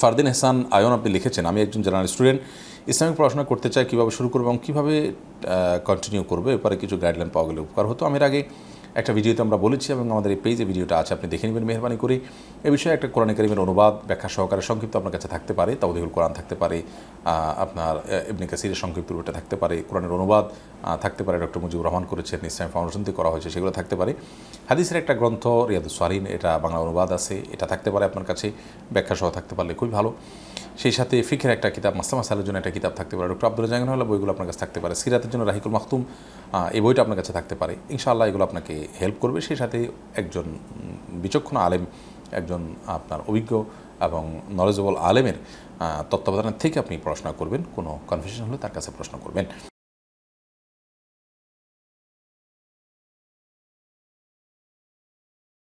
ফারদিন এহসান ion আপনি লিখেছেন আমি একজন জেনারেল স্টুডেন্ট ইসলামিক পড়াশোনা করতে চাই কীভাবে শুরু করবো এবং কীভাবে কন্টিনিউ করবো এরপরে কিছু গাইডলাইন পাওয়া গেলে উপকার হতো আমি আগে একটা ভিডিওতে আমরা বলেছি এবং আমাদের এই পেজে ভিডিওটা আছে আপনি দেখে নেবেন মেহরবানি করে এ বিষয়ে একটা কোরআন করিমের অনুবাদ ব্যাখ্যা সহকারে সংক্ষিপ্ত আপনার কাছে থাকতে পারে তাউদিহুল কোরআন থাকতে পারে আপনার এমনি কাসিরের সংক্ষিপ্ত রূপটা থাকতে পারে কোরআনের অনুবাদ থাকতে পারে ডক্টর মুজিবুর রহমান করেছেন ইসলাম ফাউন্ডেশন থেকে করা হয়েছে সেগুলো থাকতে পারে হাদিসের একটা গ্রন্থ রিয়াদুস এটা বাংলা অনুবাদ আছে এটা থাকতে পারে আপনার কাছে ব্যাখ্যা সহ থাকতে পারলে খুবই ভালো সেই সাথে ফিকের একটা কিতাব মাস্তা মাসালের জন্য একটা কিতাব থাকতে পারে ডক্টর আব্দুল জাহান বইগুলো আপনার কাছে থাকতে পারে সিরাতের জন্য রাহিকুল মাহতুম এই বইটা আপনার কাছে থাকতে পারে ইনশাআল্লাহ এগুলো আপনাকে হেল্প করবে সেই সাথে একজন বিচক্ষণ আলেম একজন আপনার অভিজ্ঞ এবং নলেজেবল আলেমের তত্ত্বাবধানের থেকে আপনি পড়াশোনা করবেন কোনো কনফিউশন হলে তার কাছে প্রশ্ন করবেন